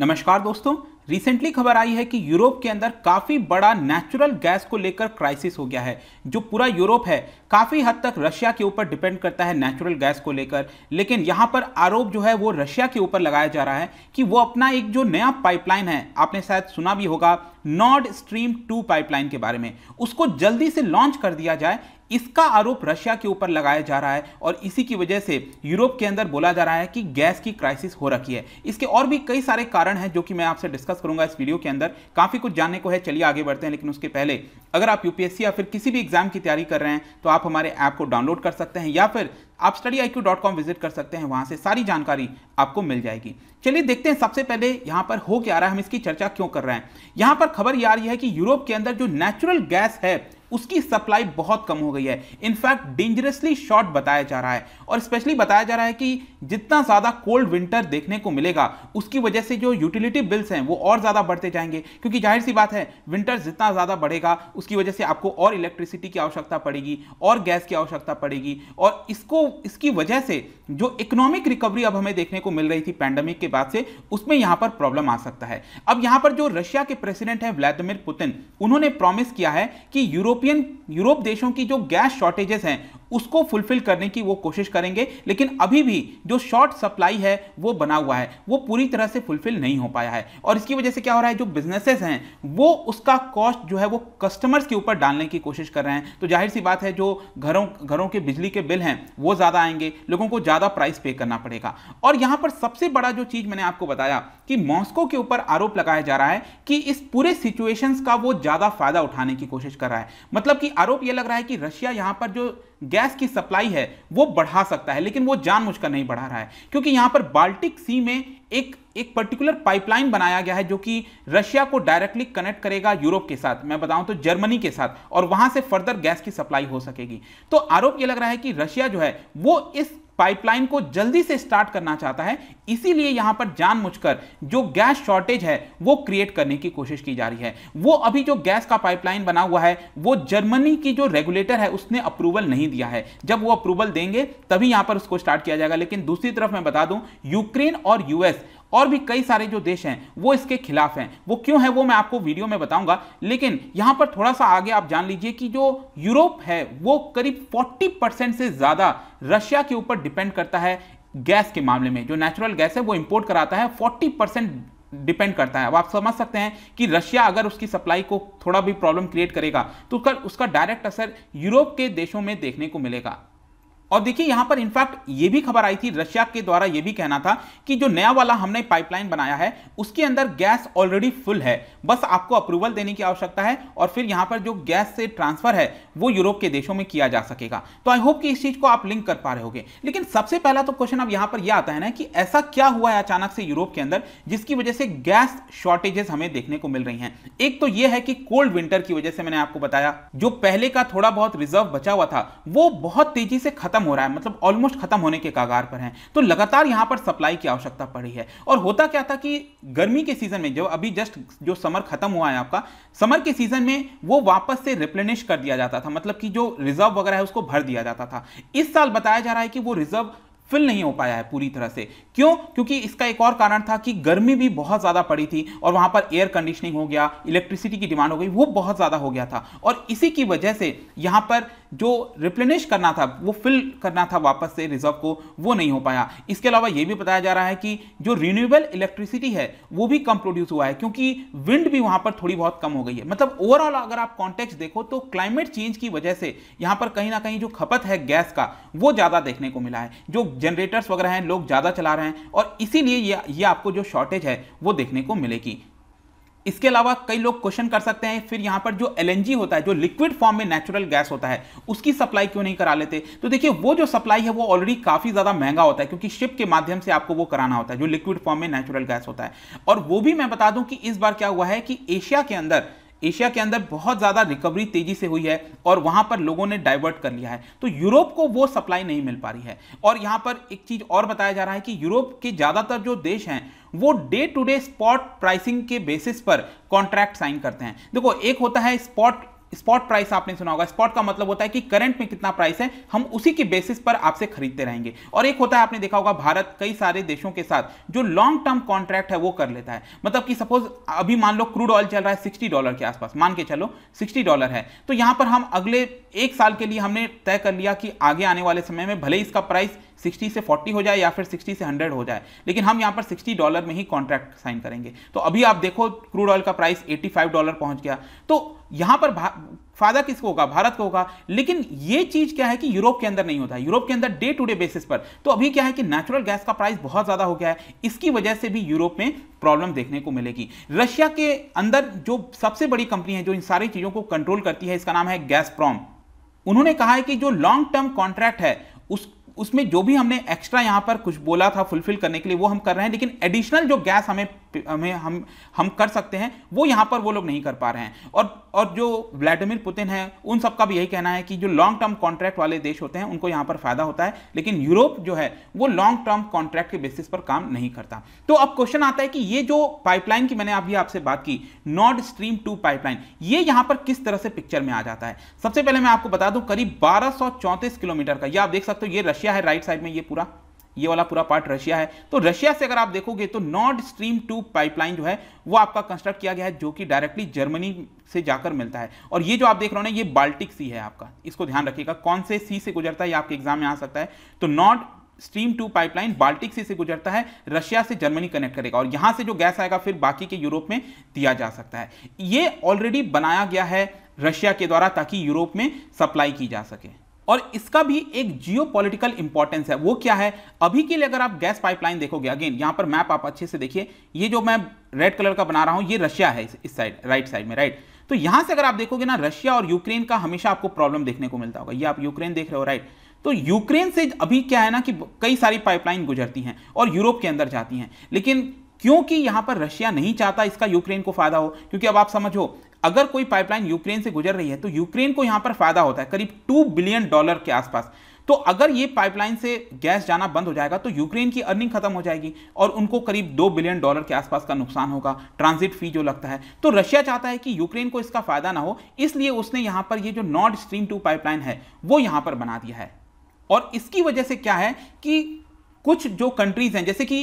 नमस्कार दोस्तों रिसेंटली खबर आई है कि यूरोप के अंदर काफ़ी बड़ा नेचुरल गैस को लेकर क्राइसिस हो गया है जो पूरा यूरोप है काफ़ी हद तक रशिया के ऊपर डिपेंड करता है नेचुरल गैस को लेकर लेकिन यहां पर आरोप जो है वो रशिया के ऊपर लगाया जा रहा है कि वो अपना एक जो नया पाइपलाइन है आपने शायद सुना भी होगा नॉर्ड स्ट्रीम टू पाइपलाइन के बारे में उसको जल्दी से लॉन्च कर दिया जाए इसका आरोप रशिया के ऊपर लगाया जा रहा है और इसी की वजह से यूरोप के अंदर बोला जा रहा है कि गैस की क्राइसिस हो रखी है इसके और भी कई सारे कारण हैं जो कि मैं आपसे डिस्कस डिस्कस करूंगा इस वीडियो के अंदर काफ़ी कुछ जानने को है चलिए आगे बढ़ते हैं लेकिन उसके पहले अगर आप यूपीएससी या फिर किसी भी एग्जाम की तैयारी कर रहे हैं तो आप हमारे ऐप को डाउनलोड कर सकते हैं या फिर आप स्टडी आई विजिट कर सकते हैं वहां से सारी जानकारी आपको मिल जाएगी चलिए देखते हैं सबसे पहले यहां पर हो क्या रहा है हम इसकी चर्चा क्यों कर रहे हैं यहां पर खबर यह आ रही है कि यूरोप के अंदर जो नेचुरल गैस है उसकी सप्लाई बहुत कम हो गई है इनफैक्ट डेंजरसली शॉर्ट बताया जा रहा है और स्पेशली बताया जा रहा है कि जितना ज़्यादा कोल्ड विंटर देखने को मिलेगा उसकी वजह से जो यूटिलिटी बिल्स हैं वो और ज़्यादा बढ़ते जाएंगे क्योंकि जाहिर सी बात है विंटर जितना ज़्यादा बढ़ेगा उसकी वजह से आपको और इलेक्ट्रिसिटी की आवश्यकता पड़ेगी और गैस की आवश्यकता पड़ेगी और इसको इसकी वजह से जो इकोनॉमिक रिकवरी अब हमें देखने को मिल रही थी पैंडमिक के बाद से उसमें यहाँ पर प्रॉब्लम आ सकता है अब यहाँ पर जो रशिया के प्रेसिडेंट हैं व्लादिमिर पुतिन उन्होंने प्रॉमिस किया है कि यूरोप यूरोपियन यूरोप देशों की जो गैस शॉर्टेजेस हैं उसको फुलफिल करने की वो कोशिश करेंगे लेकिन अभी भी जो शॉर्ट सप्लाई है वो बना हुआ है वो पूरी तरह से फुलफिल नहीं हो पाया है और इसकी वजह से क्या हो रहा है जो बिजनेसेस हैं वो उसका कॉस्ट जो है वो कस्टमर्स के ऊपर डालने की कोशिश कर रहे हैं तो जाहिर सी बात है जो घरों घरों के बिजली के बिल हैं वो ज़्यादा आएंगे लोगों को ज़्यादा प्राइस पे करना पड़ेगा और यहाँ पर सबसे बड़ा जो चीज़ मैंने आपको बताया कि मॉस्को के ऊपर आरोप लगाया जा रहा है कि इस पूरे सिचुएशंस का वो ज़्यादा फायदा उठाने की कोशिश कर रहा है मतलब कि आरोप ये लग रहा है कि रशिया यहाँ पर जो गैस की सप्लाई है वो बढ़ा सकता है लेकिन वो जान कर नहीं बढ़ा रहा है क्योंकि यहाँ पर बाल्टिक सी में एक एक पर्टिकुलर पाइपलाइन बनाया गया है जो कि रशिया को डायरेक्टली कनेक्ट करेगा यूरोप के साथ मैं बताऊं तो जर्मनी के साथ और वहां से फर्दर गैस की सप्लाई हो सकेगी तो आरोप यह लग रहा है कि रशिया जो है वो इस पाइपलाइन को जल्दी से स्टार्ट करना चाहता है इसीलिए यहां पर जानबूझकर जो गैस शॉर्टेज है वो क्रिएट करने की कोशिश की जा रही है वो अभी जो गैस का पाइपलाइन बना हुआ है वो जर्मनी की जो रेगुलेटर है उसने अप्रूवल नहीं दिया है जब वो अप्रूवल देंगे तभी यहां पर उसको स्टार्ट किया जाएगा लेकिन दूसरी तरफ मैं बता दूं यूक्रेन और यूएस और भी कई सारे जो देश हैं वो इसके खिलाफ हैं वो क्यों है वो मैं आपको वीडियो में बताऊंगा लेकिन यहां पर थोड़ा सा आगे आप जान लीजिए कि जो यूरोप है वो करीब 40 परसेंट से ज़्यादा रशिया के ऊपर डिपेंड करता है गैस के मामले में जो नेचुरल गैस है वो इंपोर्ट कराता है फोर्टी परसेंट डिपेंड करता है अब आप समझ सकते हैं कि रशिया अगर उसकी सप्लाई को थोड़ा भी प्रॉब्लम क्रिएट करेगा तो उसका उसका डायरेक्ट असर यूरोप के देशों में देखने को मिलेगा और देखिए यहां पर इनफैक्ट ये भी खबर आई थी रशिया के द्वारा ये भी कहना था कि जो नया वाला हमने पाइपलाइन बनाया है उसके अंदर गैस ऑलरेडी फुल है बस आपको अप्रूवल देने की आवश्यकता है और फिर यहां पर जो गैस से ट्रांसफर है वो यूरोप के देशों में किया जा सकेगा तो आई होप कि इस चीज को आप लिंक कर पा रहे हो लेकिन सबसे पहला तो क्वेश्चन अब यहां पर यह आता है ना कि ऐसा क्या हुआ है अचानक से यूरोप के अंदर जिसकी वजह से गैस शॉर्टेजेस हमें देखने को मिल रही है एक तो यह है कि कोल्ड विंटर की वजह से मैंने आपको बताया जो पहले का थोड़ा बहुत रिजर्व बचा हुआ था वो बहुत तेजी से खत्म ख़त्म हो रहा है मतलब ऑलमोस्ट ख़त्म होने के कागार पर हैं तो लगातार यहाँ पर सप्लाई की आवश्यकता पड़ी है और होता क्या था कि गर्मी के सीज़न में जब अभी जस्ट जो समर ख़त्म हुआ है आपका समर के सीज़न में वो वापस से रिप्लेनिश कर दिया जाता था मतलब कि जो रिजर्व वगैरह है उसको भर दिया जाता था इस साल बताया जा रहा है कि वो रिजर्व फिल नहीं हो पाया है पूरी तरह से क्यों क्योंकि इसका एक और कारण था कि गर्मी भी बहुत ज़्यादा पड़ी थी और वहाँ पर एयर कंडीशनिंग हो गया इलेक्ट्रिसिटी की डिमांड हो गई वो बहुत ज़्यादा हो गया था और इसी की वजह से यहाँ पर जो रिप्लेनिश करना था वो फिल करना था वापस से रिजर्व को वो नहीं हो पाया इसके अलावा ये भी बताया जा रहा है कि जो रिन्यूएबल इलेक्ट्रिसिटी है वो भी कम प्रोड्यूस हुआ है क्योंकि विंड भी वहां पर थोड़ी बहुत कम हो गई है मतलब ओवरऑल अगर आप कॉन्टेक्स्ट देखो तो क्लाइमेट चेंज की वजह से यहाँ पर कहीं ना कहीं जो खपत है गैस का वो ज़्यादा देखने को मिला है जो जनरेटर्स वगैरह हैं लोग ज़्यादा चला रहे हैं और इसीलिए ये, ये आपको जो शॉर्टेज है वो देखने को मिलेगी इसके अलावा कई लोग क्वेश्चन कर सकते हैं फिर यहाँ पर जो एल होता है जो लिक्विड फॉर्म में नेचुरल गैस होता है उसकी सप्लाई क्यों नहीं करा लेते तो देखिए वो जो सप्लाई है वो ऑलरेडी काफ़ी ज़्यादा महंगा होता है क्योंकि शिप के माध्यम से आपको वो कराना होता है जो लिक्विड फॉर्म में नेचुरल गैस होता है और वो भी मैं बता दूं कि इस बार क्या हुआ है कि एशिया के अंदर एशिया के अंदर बहुत ज़्यादा रिकवरी तेजी से हुई है और वहां पर लोगों ने डाइवर्ट कर लिया है तो यूरोप को वो सप्लाई नहीं मिल पा रही है और यहाँ पर एक चीज़ और बताया जा रहा है कि यूरोप के ज़्यादातर जो देश हैं वो day to day spot pricing के बेसिस पर कॉन्ट्रैक्ट साइन करते हैं देखो एक होता है स्पॉट स्पॉट प्राइस आपने सुना होगा स्पॉट का मतलब होता है कि करंट में कितना प्राइस है हम उसी के बेसिस पर आपसे खरीदते रहेंगे और एक होता है आपने देखा होगा भारत कई सारे देशों के साथ जो लॉन्ग टर्म कॉन्ट्रैक्ट है वो कर लेता है मतलब कि सपोज अभी मान लो क्रूड ऑयल चल रहा है सिक्सटी डॉलर के आसपास मान के चलो सिक्सटी डॉलर है तो यहां पर हम अगले एक साल के लिए हमने तय कर लिया कि आगे आने वाले समय में भले इसका प्राइस सिक्सटी से फोर्टी हो जाए या फिर सिक्सटी से हंड्रेड हो जाए लेकिन हम यहाँ पर सिक्सटी डॉलर में ही कॉन्ट्रैक्ट साइन करेंगे तो अभी आप देखो क्रूड ऑयल का प्राइस एटी फाइव डॉलर पहुँच गया तो यहाँ पर फायदा किसको होगा भारत को होगा लेकिन ये चीज क्या है कि यूरोप के अंदर नहीं होता है यूरोप के अंदर डे टू डे बेसिस पर तो अभी क्या है कि नेचुरल गैस का प्राइस बहुत ज्यादा हो गया है इसकी वजह से भी यूरोप में प्रॉब्लम देखने को मिलेगी रशिया के अंदर जो सबसे बड़ी कंपनी है जो इन सारी चीजों को कंट्रोल करती है इसका नाम है गैस उन्होंने कहा है कि जो लॉन्ग टर्म कॉन्ट्रैक्ट है उस उसमें जो भी हमने एक्स्ट्रा यहाँ पर कुछ बोला था फुलफिल करने के लिए वो हम कर रहे हैं लेकिन एडिशनल जो गैस हमें हमें हम हम कर सकते हैं वो यहाँ पर वो लोग नहीं कर पा रहे हैं और और जो व्लाडिमिर पुतिन हैं उन सबका भी यही कहना है कि जो लॉन्ग टर्म कॉन्ट्रैक्ट वाले देश होते हैं उनको यहाँ पर फायदा होता है लेकिन यूरोप जो है वो लॉन्ग टर्म कॉन्ट्रैक्ट के बेसिस पर काम नहीं करता तो अब क्वेश्चन आता है कि ये जो पाइपलाइन की मैंने अभी आपसे बात की नॉर्ड स्ट्रीम टू पाइपलाइन ये यहाँ पर किस तरह से पिक्चर में आ जाता है सबसे पहले मैं आपको बता दूं करीब बारह किलोमीटर का यह आप देख सकते हो ये रशिया रशिया है राइट साइड में ये पूरा ये वाला पूरा पार्ट रशिया है तो रशिया से अगर आप देखोगे तो नॉर्ड स्ट्रीम टू पाइपलाइन जो है वो आपका कंस्ट्रक्ट किया गया है जो कि डायरेक्टली जर्मनी से जाकर मिलता है और ये जो आप देख रहे हो ना ये बाल्टिक सी है आपका इसको ध्यान रखिएगा कौन से सी से गुजरता है ये आपके एग्जाम में आ सकता है तो Nord stream two pipeline Baltic sea से गुजरता है रशिया से जर्मनी कनेक्ट करेगा और यहां से जो गैस आएगा फिर बाकी के यूरोप में दिया जा सकता है ये ऑलरेडी बनाया गया है रशिया के द्वारा ताकि यूरोप में सप्लाई की जा सके और इसका भी एक जियो पोलिटिकल इंपॉर्टेंस है वो क्या है अभी के लिए अगर आप गैस पाइपलाइन देखोगे अगेन यहां पर मैप आप अच्छे से देखिए ये जो मैं रेड कलर का बना रहा हूं ये रशिया है इस साइड राइट साइड में राइट तो यहां से अगर आप देखोगे ना रशिया और यूक्रेन का हमेशा आपको प्रॉब्लम देखने को मिलता होगा ये आप यूक्रेन देख रहे हो राइट तो यूक्रेन से अभी क्या है ना कि कई सारी पाइपलाइन गुजरती हैं और यूरोप के अंदर जाती हैं लेकिन क्योंकि यहां पर रशिया नहीं चाहता इसका यूक्रेन को फायदा हो क्योंकि अब आप समझो अगर कोई पाइपलाइन यूक्रेन से गुजर रही है तो यूक्रेन को यहां पर फायदा होता है करीब टू बिलियन डॉलर के आसपास तो अगर ये पाइपलाइन से गैस जाना बंद हो जाएगा तो यूक्रेन की अर्निंग खत्म हो जाएगी और उनको करीब दो बिलियन डॉलर के आसपास का नुकसान होगा ट्रांजिट फी जो लगता है तो रशिया चाहता है कि यूक्रेन को इसका फायदा ना हो इसलिए उसने यहां पर ये जो नॉर्थ स्ट्रीम टू पाइपलाइन है वो यहां पर बना दिया है और इसकी वजह से क्या है कि कुछ जो कंट्रीज हैं जैसे कि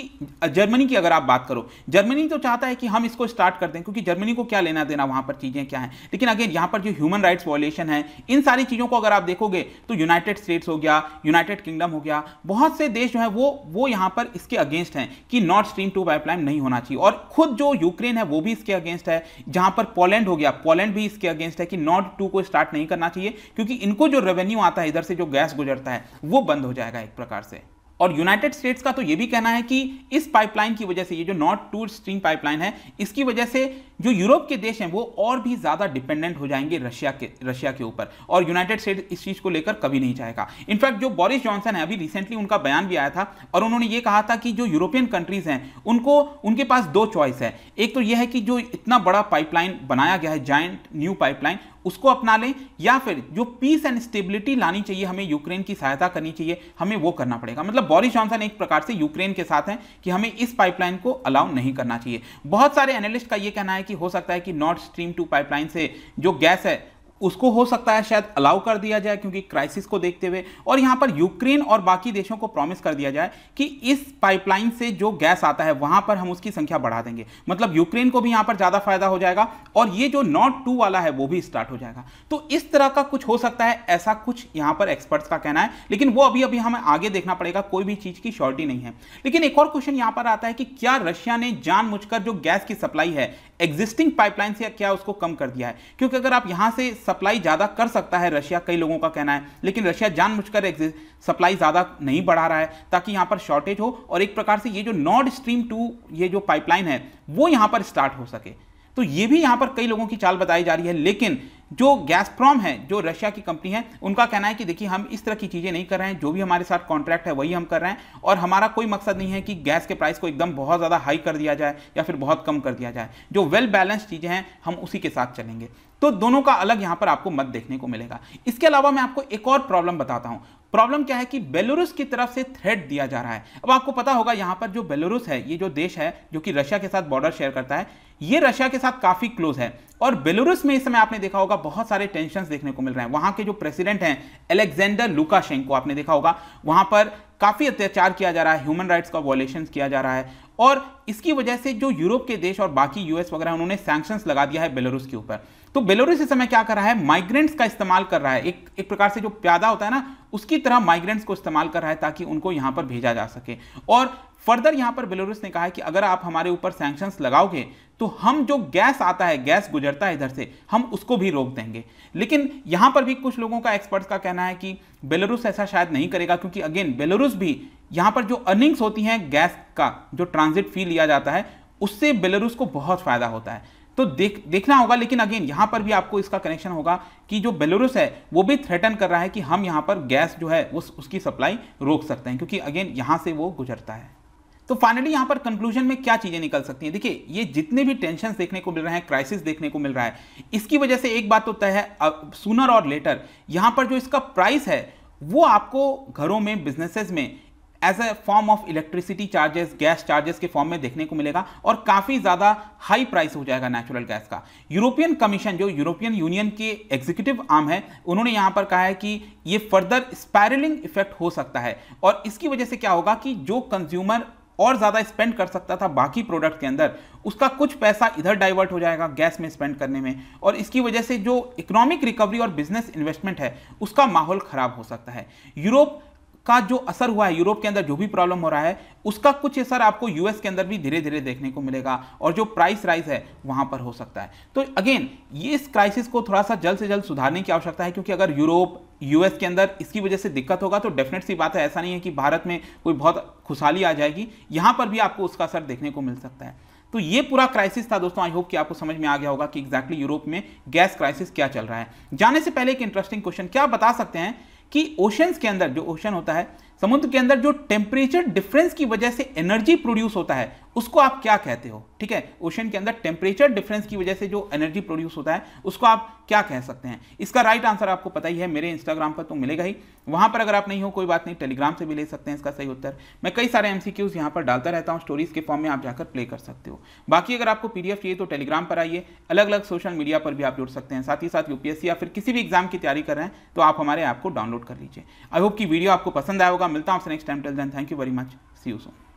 जर्मनी की अगर आप बात करो जर्मनी तो चाहता है कि हम इसको स्टार्ट कर दें क्योंकि जर्मनी को क्या लेना देना वहां पर चीजें क्या हैं लेकिन अगेन यहाँ पर जो ह्यूमन राइट्स वॉयलेशन है इन सारी चीजों को अगर आप देखोगे तो यूनाइटेड स्टेट्स हो गया यूनाइटेड किंगडम हो गया बहुत से देश जो है वो वो यहाँ पर इसके अगेंस्ट हैं कि नॉर्थ स्ट्रीम टू पाइपलाइन नहीं होना चाहिए और खुद जो यूक्रेन है वो भी इसके अगेंस्ट है जहां पर पोलैंड हो गया पोलैंड भी इसके अगेंस्ट है कि नॉर्थ टू को स्टार्ट नहीं करना चाहिए क्योंकि इनको जो रेवेन्यू आता है इधर से जो गैस गुजरता है वो बंद हो जाएगा एक प्रकार से और यूनाइटेड स्टेट्स का तो ये भी कहना है कि इस पाइपलाइन की वजह से ये जो नॉर्थ टू स्ट्रीम पाइपलाइन है इसकी वजह से जो यूरोप के देश हैं वो और भी ज़्यादा डिपेंडेंट हो जाएंगे रशिया के रशिया के ऊपर और यूनाइटेड स्टेट इस चीज़ को लेकर कभी नहीं चाहेगा इनफैक्ट जो बोरिस जॉनसन है अभी रिसेंटली उनका बयान भी आया था और उन्होंने ये कहा था कि जो यूरोपियन कंट्रीज़ हैं उनको उनके पास दो चॉइस है एक तो यह है कि जो इतना बड़ा पाइपलाइन बनाया गया है जॉइंट न्यू पाइपलाइन उसको अपना लें या फिर जो पीस एंड स्टेबिलिटी लानी चाहिए हमें यूक्रेन की सहायता करनी चाहिए हमें वो करना पड़ेगा मतलब बोरिस जॉनसन एक प्रकार से यूक्रेन के साथ हैं कि हमें इस पाइपलाइन को अलाउ नहीं करना चाहिए बहुत सारे एनालिस्ट का ये कहना है कि कि हो सकता है कि नॉर्थ स्ट्रीम टू पाइपलाइन से जो गैस है उसको हो सकता है शायद अलाउ कर दिया जाए क्योंकि क्राइसिस को देखते हुए और यहाँ पर यूक्रेन और बाकी देशों को प्रॉमिस कर दिया जाए कि इस पाइपलाइन से जो गैस आता है वहाँ पर हम उसकी संख्या बढ़ा देंगे मतलब यूक्रेन को भी यहाँ पर ज़्यादा फायदा हो जाएगा और ये जो नॉट टू वाला है वो भी स्टार्ट हो जाएगा तो इस तरह का कुछ हो सकता है ऐसा कुछ यहाँ पर एक्सपर्ट्स का कहना है लेकिन वो अभी अभी हमें आगे देखना पड़ेगा कोई भी चीज़ की श्योरिटी नहीं है लेकिन एक और क्वेश्चन यहाँ पर आता है कि क्या रशिया ने जान जो गैस की सप्लाई है एग्जिस्टिंग पाइपलाइन से क्या उसको कम कर दिया है क्योंकि अगर आप यहाँ से सप्लाई ज़्यादा कर सकता है रशिया कई लोगों का कहना है लेकिन रशिया जानबूझकर सप्लाई ज़्यादा नहीं बढ़ा रहा है ताकि यहाँ पर शॉर्टेज हो और एक प्रकार से ये जो नॉर्ड स्ट्रीम टू ये जो पाइपलाइन है वो यहाँ पर स्टार्ट हो सके तो ये भी यहाँ पर कई लोगों की चाल बताई जा रही है लेकिन जो गैसप्रॉम है जो रशिया की कंपनी है उनका कहना है कि देखिए हम इस तरह की चीज़ें नहीं कर रहे हैं जो भी हमारे साथ कॉन्ट्रैक्ट है वही हम कर रहे हैं और हमारा कोई मकसद नहीं है कि गैस के प्राइस को एकदम बहुत ज़्यादा हाई कर दिया जाए या फिर बहुत कम कर दिया जाए जो वेल बैलेंस चीज़ें हैं हम उसी के साथ चलेंगे तो दोनों का अलग यहाँ पर आपको मत देखने को मिलेगा इसके अलावा मैं आपको एक और प्रॉब्लम बताता हूँ प्रॉब्लम क्या है कि बेलोरूस की तरफ से थ्रेट दिया जा रहा है अब आपको पता होगा यहाँ पर जो बेलोरूस है ये जो देश है जो कि रशिया के साथ बॉर्डर शेयर करता है ये रशिया के साथ काफ़ी क्लोज है और बेलोरस में इस समय आपने देखा होगा बहुत सारे टेंशन देखने को मिल रहे हैं वहां के जो प्रेसिडेंट हैं एलेक्जेंडर लुकाशेंको आपने देखा होगा वहां पर काफी अत्याचार किया जा रहा है ह्यूमन राइट्स का वॉलेशन किया जा रहा है और इसकी वजह से जो यूरोप के देश और बाकी यूएस वगैरह उन्होंने सैंक्शंस लगा दिया है बेलारूस के ऊपर तो बेलोरस इस समय क्या कर रहा है माइग्रेंट्स का इस्तेमाल कर रहा है एक एक प्रकार से जो प्यादा होता है ना उसकी तरह माइग्रेंट्स को इस्तेमाल कर रहा है ताकि उनको यहाँ पर भेजा जा सके और फर्दर यहाँ पर बेलोरस ने कहा है कि अगर आप हमारे ऊपर सैंक्शंस लगाओगे तो हम जो गैस आता है गैस गुजरता है इधर से हम उसको भी रोक देंगे लेकिन यहाँ पर भी कुछ लोगों का एक्सपर्ट्स का कहना है कि बेलोरूस ऐसा शायद नहीं करेगा क्योंकि अगेन बेलोरूस भी यहाँ पर जो अर्निंग्स होती हैं गैस का जो ट्रांजिट फी लिया जाता है उससे बेलोरूस को बहुत फायदा होता है तो देख देखना होगा लेकिन अगेन यहां पर भी आपको इसका कनेक्शन होगा कि जो बेलोरस है वो भी थ्रेटन कर रहा है कि हम यहां पर गैस जो है उस उसकी सप्लाई रोक सकते हैं क्योंकि अगेन यहां से वो गुजरता है तो फाइनली यहां पर कंक्लूजन में क्या चीज़ें निकल सकती हैं देखिए ये जितने भी टेंशन देखने को मिल रहे हैं क्राइसिस देखने को मिल रहा है इसकी वजह से एक बात तो तय है सुनर और लेटर यहां पर जो इसका प्राइस है वो आपको घरों में बिजनेसेस में as a form of electricity charges gas charges के फॉर्म में देखने को मिलेगा और काफ़ी ज़्यादा हाई प्राइस हो जाएगा नेचुरल गैस का यूरोपियन कमीशन जो यूरोपियन यूनियन के एग्जीक्यूटिव आर्म है उन्होंने यहाँ पर कहा है कि ये फर्दर स्पायरलिंग इफेक्ट हो सकता है और इसकी वजह से क्या होगा कि जो कंज्यूमर और ज़्यादा स्पेंड कर सकता था बाकी प्रोडक्ट के अंदर उसका कुछ पैसा इधर डाइवर्ट हो जाएगा गैस में स्पेंड करने में और इसकी वजह से जो इकोनॉमिक रिकवरी और बिजनेस इन्वेस्टमेंट है उसका माहौल ख़राब हो सकता है यूरोप का जो असर हुआ है यूरोप के अंदर जो भी प्रॉब्लम हो रहा है उसका कुछ असर आपको यूएस के अंदर भी धीरे धीरे देखने को मिलेगा और जो प्राइस राइज है वहां पर हो सकता है तो अगेन ये इस क्राइसिस को थोड़ा सा जल्द से जल्द सुधारने की आवश्यकता है क्योंकि अगर यूरोप यूएस के अंदर इसकी वजह से दिक्कत होगा तो डेफिनेट सी बात है ऐसा नहीं है कि भारत में कोई बहुत खुशहाली आ जाएगी यहाँ पर भी आपको उसका असर देखने को मिल सकता है तो ये पूरा क्राइसिस था दोस्तों आई होप कि आपको समझ में आ गया होगा कि एग्जैक्टली exactly यूरोप में गैस क्राइसिस क्या चल रहा है जाने से पहले एक इंटरेस्टिंग क्वेश्चन क्या बता सकते हैं कि ओशंस के अंदर जो ओशन होता है समुद्र के अंदर जो टेम्परेचर डिफरेंस की वजह से एनर्जी प्रोड्यूस होता है उसको आप क्या कहते हो ठीक है ओशन के अंदर टेम्परेचर डिफरेंस की वजह से जो एनर्जी प्रोड्यूस होता है उसको आप क्या कह सकते हैं इसका राइट आंसर आपको पता ही है मेरे इंस्टाग्राम पर तो मिलेगा ही वहां पर अगर आप नहीं हो कोई बात नहीं टेलीग्राम से भी ले सकते हैं इसका सही उत्तर मैं कई सारे एमसीक्यूज यहां पर डालता रहता हूं स्टोरीज के फॉर्म में आप जाकर प्ले कर सकते हो बाकी अगर आपको पीडीएफ चाहिए तो टेलीग्राम पर आइए अलग अलग सोशल मीडिया पर भी आप जुड़ सकते हैं साथ ही साथ यूपीएससी या फिर किसी भी एग्जाम की तैयारी कर रहे हैं तो आप हमारे ऐप को डाउनलोड कर लीजिए आई होप की वीडियो आपको पसंद आया होगा मिलता हूँ आपसे next time till then thank you very much see you so